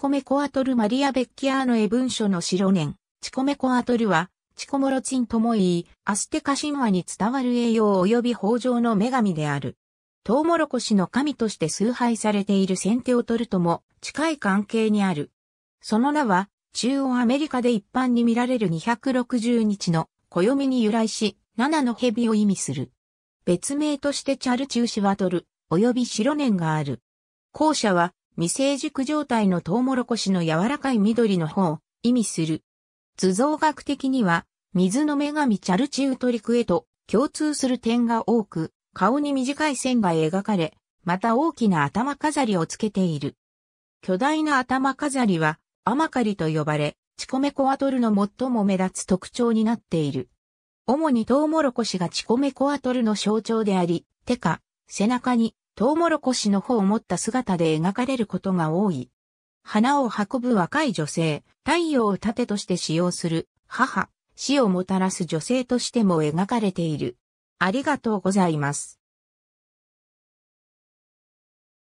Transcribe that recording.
コメコアトル・マリア・ベッキアーノ絵文書の白年、チコメコアトルは、チコモロチンともいい、アステカ神話に伝わる栄養及び豊穣の女神である。トウモロコシの神として崇拝されている先手を取るとも近い関係にある。その名は、中央アメリカで一般に見られる260日の暦に由来し、七の蛇を意味する。別名としてチャルチュシワトル、及び白年がある。後者は、未成熟状態のトウモロコシの柔らかい緑の方を意味する。図像学的には、水の女神チャルチウトリクへと共通する点が多く、顔に短い線が描かれ、また大きな頭飾りをつけている。巨大な頭飾りは、アマカリと呼ばれ、チコメコアトルの最も目立つ特徴になっている。主にトウモロコシがチコメコアトルの象徴であり、手か、背中にトウモロコシの穂を持った姿で描かれることが多い。花を運ぶ若い女性、太陽を盾として使用する母、死をもたらす女性としても描かれている。ありがとうございます。